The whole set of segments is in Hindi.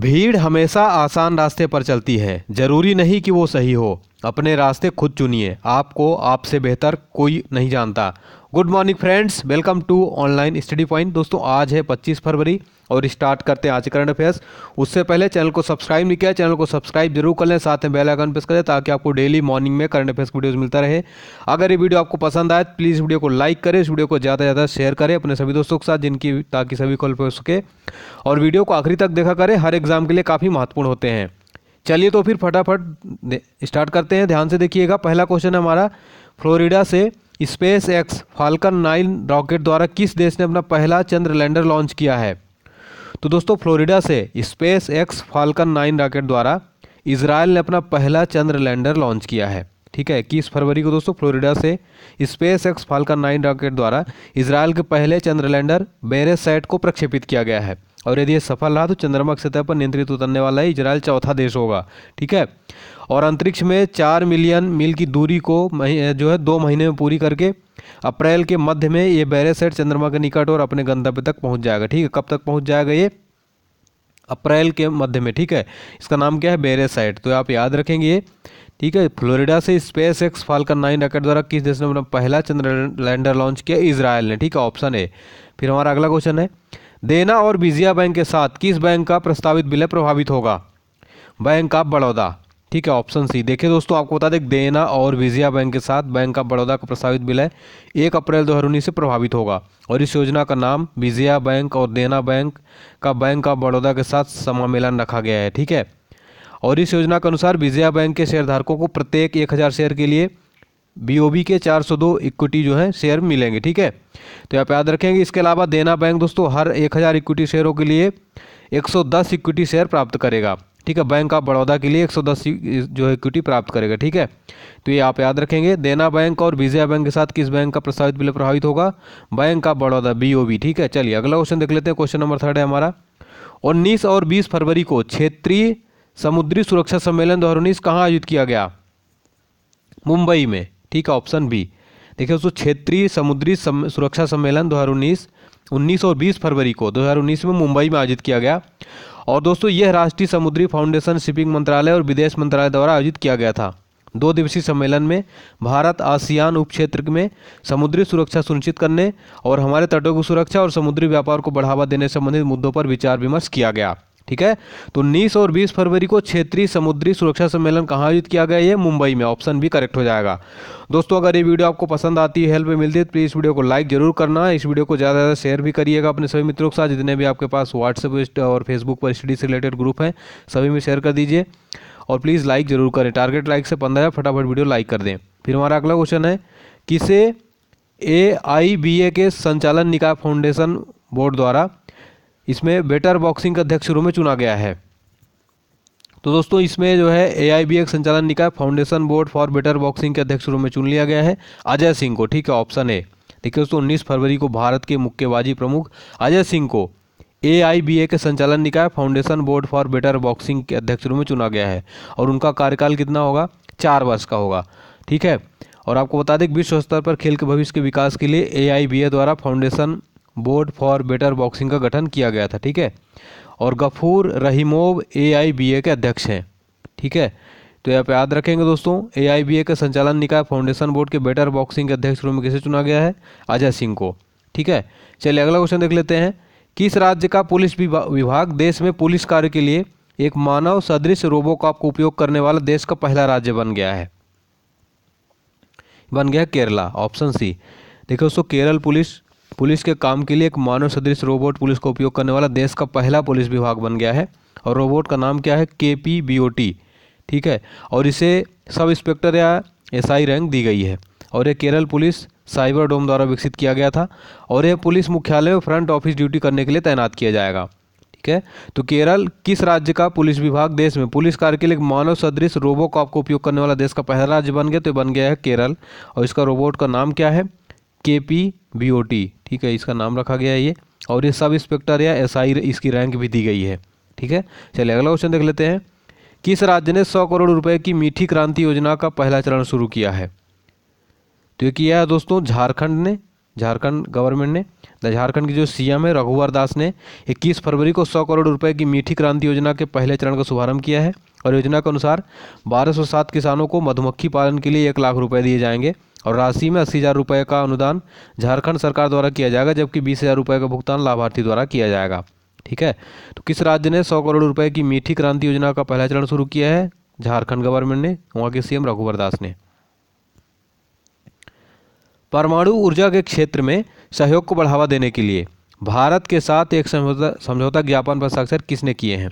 भीड़ हमेशा आसान रास्ते पर चलती है जरूरी नहीं कि वो सही हो अपने रास्ते खुद चुनिए आपको आपसे बेहतर कोई नहीं जानता good morning friends welcome to online study point दोस्तों आज है 25 फरवरी और स्टार्ट करते हैं आज करंट अफेयर्स उससे पहले चैनल को सब्सक्राइब नहीं किया चैनल को सब्सक्राइब जरूर कर लें साथ में बेल आइकन प्रेस करें ताकि आपको डेली मॉर्निंग में करंट अफेयर्स वीडियोज मिलता रहे अगर ये वीडियो आपको पसंद आए तो प्लीज़ वीडियो को लाइक करें इस वीडियो को ज़्यादा से ज़्यादा शेयर करें अपने सभी दोस्तों के साथ जिनकी ताकि सभी को पर सके और वीडियो को आखिरी तक देखा करें हर एग्जाम के लिए काफ़ी महत्वपूर्ण होते हैं चलिए तो फिर फटाफट स्टार्ट करते हैं ध्यान से देखिएगा पहला क्वेश्चन हमारा फ्लोरिडा से SpaceX Falcon nine rocket द्वारा किस देश ने अपना पहला चंद्र लैंडर लॉन्च किया है तो दोस्तों फ्लोरिडा से SpaceX Falcon nine rocket द्वारा इसराइल ने अपना पहला चंद्र लैंडर लॉन्च किया है ठीक है इक्कीस फरवरी को दोस्तों फ्लोरिडा से SpaceX Falcon nine rocket द्वारा इसराइल के पहले चंद्र लैंडर बेरे सेट को प्रक्षेपित किया गया है और यदि यह सफल रहा तो चंद्रमा की सतह पर नियंत्रित उतरने वाला इसराइल चौथा देश होगा ठीक है और अंतरिक्ष में चार मिलियन मील की दूरी को जो है दो महीने में पूरी करके अप्रैल के मध्य में ये बैरेसेट चंद्रमा के निकट और अपने गंतव्य तक पहुँच जाएगा ठीक है कब तक पहुँच जाएगा ये अप्रैल के मध्य में ठीक है इसका नाम क्या है बेरेसाइट तो आप याद रखेंगे ठीक है फ्लोरिडा से SpaceX Falcon nine rocket द्वारा किस देश ने अपना पहला चंद्र लैंडर लॉन्च किया इसराइल ने ठीक है ऑप्शन ए फिर हमारा अगला क्वेश्चन है देना और विजया बैंक के साथ किस बैंक का प्रस्तावित विलय प्रभावित होगा बैंक ऑफ बड़ौदा ठीक है ऑप्शन सी देखिए दोस्तों आपको बता दें देना और विजया बैंक के साथ बैंक ऑफ बड़ौदा का प्रस्तावित विलय एक अप्रैल दो से प्रभावित होगा और इस योजना का नाम विजया बैंक और देना बैंक का बैंक ऑफ बड़ौदा के साथ समामेलन रखा गया है ठीक है और इस योजना के अनुसार विजया बैंक के शेयरधारकों को प्रत्येक एक हज़ार शेयर के लिए बी के 402 इक्विटी जो है शेयर मिलेंगे ठीक है तो आप याद रखेंगे इसके अलावा देना बैंक दोस्तों हर 1000 इक्विटी शेयरों के लिए 110 इक्विटी शेयर प्राप्त करेगा ठीक है बैंक ऑफ बड़ौदा के लिए 110 जो है इक्विटी प्राप्त करेगा ठीक है तो ये आप याद रखेंगे देना बैंक और विजया बैंक के साथ किस बैंक का प्रस्तावित बिल प्रभावित होगा बैंक ऑफ बड़ौदा बी ठीक है चलिए अगला क्वेश्चन देख लेते हैं क्वेश्चन नंबर थर्ड है हमारा उन्नीस और बीस फरवरी को क्षेत्रीय समुद्री सुरक्षा सम्मेलन दो हज़ार उन्नीस कहाँ आयोजित किया गया मुंबई में ठीक है ऑप्शन बी देखिए दोस्तों क्षेत्रीय समुद्री सम, सुरक्षा सम्मेलन 2019 उन्नीस और बीस फरवरी को 2019 में मुंबई में आयोजित किया गया और दोस्तों यह राष्ट्रीय समुद्री फाउंडेशन शिपिंग मंत्रालय और विदेश मंत्रालय द्वारा आयोजित किया गया था दो दिवसीय सम्मेलन में भारत आसियान उप क्षेत्र में समुद्री सुरक्षा सुनिश्चित करने और हमारे तटों की सुरक्षा और समुद्री व्यापार को बढ़ावा देने संबंधित मुद्दों पर विचार विमर्श किया गया ठीक है तो उन्नीस और 20 फरवरी को क्षेत्रीय समुद्री सुरक्षा सम्मेलन कहाँ आयोजित किया गया है मुंबई में ऑप्शन भी करेक्ट हो जाएगा दोस्तों अगर ये वीडियो आपको पसंद आती है हेल्प में मिलती है तो प्लीज़ वीडियो को लाइक जरूर करना इस वीडियो को ज़्यादा से ज़्यादा शेयर भी करिएगा अपने सभी मित्रों के साथ जितने भी आपके पास व्हाट्सएप और फेसबुक पर स्टडी से रिलेटेड ग्रुप है सभी में शेयर कर दीजिए और प्लीज़ लाइक जरूर करें टारगेट लाइक से पंद्रह फटाफट वीडियो लाइक कर दें फिर हमारा अगला क्वेश्चन है किसे ए आई बी ए के संचालन निकाय फाउंडेशन बोर्ड द्वारा इसमें बेटर बॉक्सिंग का अध्यक्ष रूप में चुना गया है तो दोस्तों इसमें जो है ए आई बी एक संचालन निकाय foundation board for better boxing के अध्यक्ष रूप में चुन लिया गया है अजय सिंह को ठीक है ऑप्शन ए देखिए दोस्तों उन्नीस फरवरी को भारत के मुक्केबाजी प्रमुख अजय सिंह को ए आई बी ए के संचालन निकाय foundation board for better boxing के अध्यक्ष रूप में चुना गया है और उनका कार्यकाल कितना होगा चार वर्ष का होगा ठीक है और आपको बता दें विश्व स्तर पर खेल के भविष्य के विकास के लिए ए आई बी ए द्वारा foundation board for better boxing का गठन किया गया था ठीक है और गफूर रहीमोव ए के अध्यक्ष हैं ठीक है तो आप याद रखेंगे दोस्तों ए का संचालन निकाय फाउंडेशन बोर्ड के बेटर बॉक्सिंग के अध्यक्ष रूप में किसे चुना गया है अजय सिंह को ठीक है चलिए अगला क्वेश्चन देख लेते हैं किस राज्य का पुलिस विभाग देश में पुलिस कार्य के लिए एक मानव सदृश रोबोकॉप का उपयोग करने वाला देश का पहला राज्य बन गया है बन गया केरला ऑप्शन सी देखो दोस्तों केरल पुलिस पुलिस के काम के लिए एक मानव सदृश रोबोट पुलिस का उपयोग करने वाला देश का पहला पुलिस विभाग बन गया है और रोबोट का नाम क्या है के पी बी ओ टी ठीक है और इसे सब इंस्पेक्टर या आई रैंक दी गई है और ये केरल पुलिस साइबर डोम द्वारा विकसित किया गया था और यह पुलिस मुख्यालय में फ्रंट ऑफिस ड्यूटी करने के लिए तैनात किया जाएगा ठीक है तो केरल किस राज्य का पुलिस विभाग देश में पुलिस कार्य के लिए मानव सदृश रोबो का आपको उपयोग करने वाला देश का पहला राज्य बन गया तो बन गया है केरल और इसका रोबोट का नाम क्या है के पी बी ओ टी ठीक है इसका नाम रखा गया है ये और ये सब इंस्पेक्टर या एस आई इसकी रैंक भी दी गई है ठीक है चलिए अगला क्वेश्चन देख लेते हैं किस राज्य ने सौ करोड़ रुपए की मीठी क्रांति योजना का पहला चरण शुरू किया है तो ये किया है दोस्तों झारखंड ने झारखंड गवर्नमेंट ने झारखंड की जो सीएम है रघुवर दास ने 21 फरवरी को 100 करोड़ रुपए की मीठी क्रांति योजना के पहले चरण का शुभारंभ किया है और योजना के अनुसार 1207 किसानों को मधुमक्खी पालन के लिए एक लाख रुपए दिए जाएंगे और राशि में अस्सी हज़ार रुपये का अनुदान झारखंड सरकार द्वारा किया जाएगा जबकि बीस हज़ार रुपये का भुगतान लाभार्थी द्वारा किया जाएगा ठीक है तो किस राज्य ने सौ करोड़ रुपये की मीठी क्रांति योजना का पहला चरण शुरू किया है झारखंड गवर्नमेंट ने वहाँ के सीएम रघुवर दास ने परमाणु ऊर्जा के क्षेत्र में सहयोग को बढ़ावा देने के लिए भारत के साथ एक समझौता समझौता ज्ञापन पर हस्ताक्षर किसने किए हैं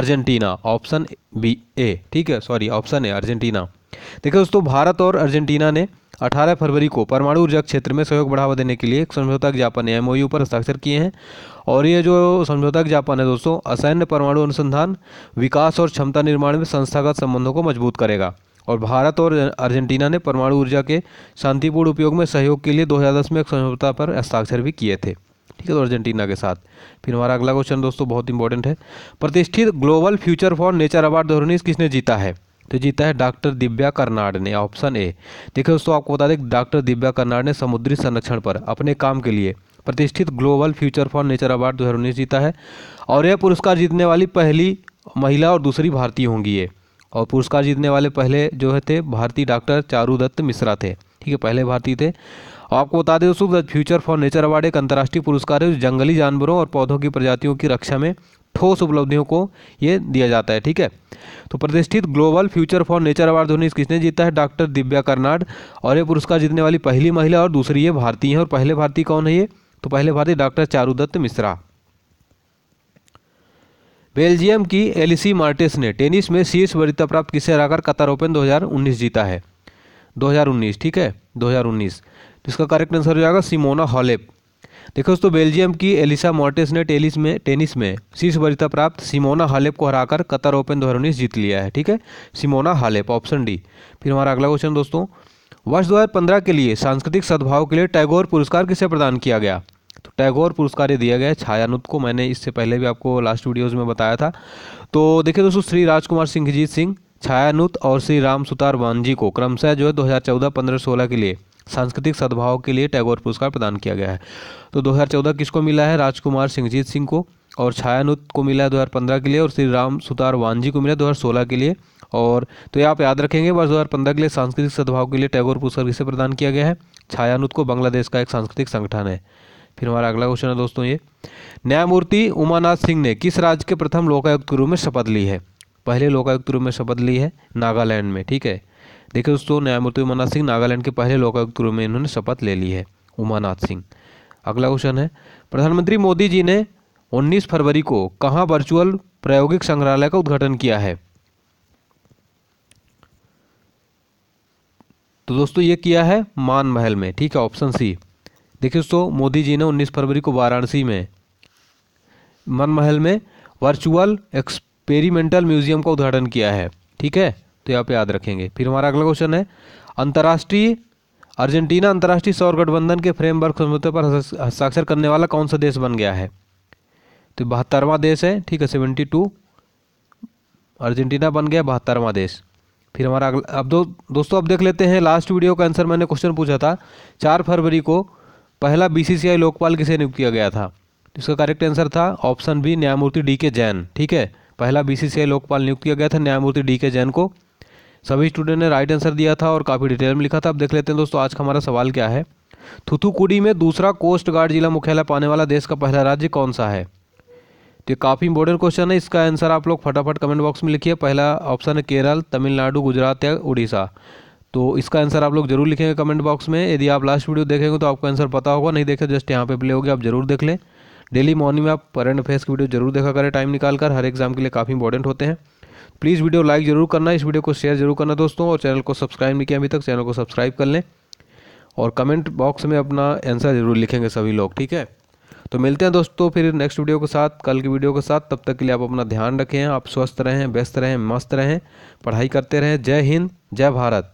अर्जेंटीना ऑप्शन बी ए ठीक है सॉरी ऑप्शन ए अर्जेंटीना देखिए दोस्तों भारत और अर्जेंटीना ने 18 फरवरी को परमाणु ऊर्जा क्षेत्र में सहयोग बढ़ावा देने के लिए एक समझौता ज्ञापन एम पर हस्ताक्षर किए हैं और ये जो समझौता ज्ञापन है दोस्तों असैन्य परमाणु अनुसंधान विकास और क्षमता निर्माण में संस्थागत संबंधों को मजबूत करेगा और भारत और अर्जेंटीना ने परमाणु ऊर्जा के शांतिपूर्ण उपयोग में सहयोग के लिए 2010 में एक समझौता पर हस्ताक्षर भी किए थे ठीक है तो अर्जेंटीना के साथ फिर हमारा अगला क्वेश्चन दोस्तों बहुत इंपॉर्टेंट है प्रतिष्ठित global future for nature award दो किसने जीता है तो जीता है डॉक्टर दिव्या कर्नाड ने ऑप्शन ए देखिए दोस्तों आपको बता दें डॉक्टर दिव्या कर्नाड ने समुद्री संरक्षण पर अपने काम के लिए प्रतिष्ठित global future for nature award दो जीता है और यह पुरस्कार जीतने वाली पहली महिला और दूसरी भारतीय होंगी ये और पुरस्कार जीतने वाले पहले जो है थे भारतीय डॉक्टर चारूदत्त मिश्रा थे ठीक है पहले भारतीय थे और आपको बता दें दोस्तों फ्यूचर फॉर नेचर अवार्ड एक अंतर्राष्ट्रीय पुरस्कार है जंगली जानवरों और पौधों की प्रजातियों की रक्षा में ठोस उपलब्धियों को ये दिया जाता है ठीक है तो प्रतिष्ठित global future for nature award धोनी किसने जीता है डॉक्टर दिव्या कर्नाड और ये पुरस्कार जीतने वाली पहली महिला और दूसरी ये भारतीय हैं और पहले भारतीय कौन है ये तो पहले भारतीय डॉक्टर चारूदत्त मिश्रा बेल्जियम की एलिसी मार्टिस ने टेनिस में शीर्ष वरीयता प्राप्त किसे हराकर कतर ओपन 2019 जीता है 2019 ठीक है 2019 जिसका करेक्ट आंसर हो जाएगा सिमोना हॉलेप देखो दोस्तों बेल्जियम की एलिसा मार्टिस ने टेनिस में टेनिस में शीर्ष वरीयता प्राप्त सिमोना हालेप को हराकर कतर ओपन दो जीत लिया है ठीक है सिमोना हालेप ऑप्शन डी फिर हमारा अगला क्वेश्चन दोस्तों वर्ष 2015 के लिए सांस्कृतिक सद्भाव के लिए टैगोर पुरस्कार किसे प्रदान किया गया तो टैगोर पुरस्कार ये दिया गया है छायानुत को मैंने इससे पहले भी आपको लास्ट वीडियोज़ में बताया था तो देखिए दोस्तों श्री राजकुमार सिंहजीत सिंह छायानुत और श्री राम सुतार वानजी को क्रमशः जो है दो हज़ार चौदह पंद्रह सोलह के लिए सांस्कृतिक सद्भाव के लिए टैगोर पुरस्कार प्रदान किया गया है तो दो हज़ार चौदह किसको मिला है राजकुमार सिंहजीत सिंह को और छायानुत को मिला है दो हज़ार पंद्रह के लिए और श्री राम सुतार वानजी को मिला दो हज़ार सोलह के लिए और तो ये आप याद रखेंगे वर्ष पंद्रह के लिए सांस्कृतिक सद्भाव के लिए टैगोर पुरस्कार किसे प्रदान किया गया है छायानुत को बांग्लादेश का एक सांस्कृतिक संगठन है फिर हमारा अगला क्वेश्चन है दोस्तों ये न्यायमूर्ति उमानाथ सिंह ने किस राज्य के प्रथम लोकायुक्त के रूप में शपथ ली है पहले लोकायुक्त रूप में शपथ ली है नागालैंड में ठीक है देखिए दोस्तों न्यायमूर्ति उमानाथ सिंह नागालैंड के पहले लोकायुक्त रूप में इन्होंने शपथ ले ली है उमानाथ सिंह अगला क्वेश्चन है प्रधानमंत्री मोदी जी ने 19 फरवरी को कहाँ वर्चुअल प्रायोगिक संग्रहालय का उद्घाटन किया है तो दोस्तों ये किया है मान महल में ठीक है ऑप्शन सी देखिए दोस्तों मोदी जी ने 19 फरवरी को वाराणसी में मन महल में वर्चुअल एक्सपेरिमेंटल म्यूजियम का उद्घाटन किया है ठीक है तो यहाँ पे याद रखेंगे फिर हमारा अगला क्वेश्चन है अंतर्राष्ट्रीय अर्जेंटीना अंतर्राष्ट्रीय सौर गठबंधन के फ्रेमवर्क समझौते पर हस्ताक्षर करने वाला कौन सा देश बन गया है तो बहत्तरवां देश है ठीक है सेवेंटी टू अर्जेंटीना बन गया बहत्तरवां देश फिर हमारा अगला अब दो दोस्तों अब देख लेते हैं लास्ट वीडियो का आंसर मैंने क्वेश्चन पूछा था चार फरवरी को पहला बीसीसीआई लोकपाल किसे नियुक्त किया गया था इसका करेक्ट आंसर था ऑप्शन बी न्यायमूर्ति डी के जैन ठीक है पहला बीसीसीआई लोकपाल नियुक्त किया गया था न्यायमूर्ति डी के जैन को सभी स्टूडेंट ने राइट आंसर दिया था और काफ़ी डिटेल में लिखा था अब देख लेते हैं दोस्तों आज का हमारा सवाल क्या है थुथुकुडी में दूसरा कोस्ट गार्ड जिला मुख्यालय पाने वाला देश का पहला राज्य कौन सा है तो ये काफ़ी इंपॉर्टेंट क्वेश्चन है इसका आंसर आप लोग फटाफट कमेंट बॉक्स में लिखिए पहला ऑप्शन है केरल तमिलनाडु गुजरात या उड़ीसा तो इसका आंसर आप लोग जरूर लिखेंगे कमेंट बॉक्स में यदि आप लास्ट वीडियो देखेंगे तो आपको आंसर पता होगा नहीं देखे जस्ट यहाँ पे प्ले होगी आप जरूर देख लें डेली मॉर्निंग में आप करंट अफेयर्स की वीडियो जरूर देखा करें टाइम निकाल कर हर एग्जाम के लिए काफ़ी इंपॉर्टेंट होते हैं प्लीज़ वीडियो लाइक जरूर करना इस वीडियो को शेयर जरूर करना दोस्तों और चैनल को सब्सक्राइब नहीं किया अभी तक चैनल को सब्सक्राइब कर लें और कमेंट बॉक्स में अपना आंसर जरूर लिखेंगे सभी लोग ठीक है तो मिलते हैं दोस्तों फिर नेक्स्ट वीडियो के साथ कल की वीडियो के साथ तब तक के लिए आप अपना ध्यान रखें आप स्वस्थ रहें व्यस्त रहें मस्त रहें पढ़ाई करते रहें जय हिंद जय भारत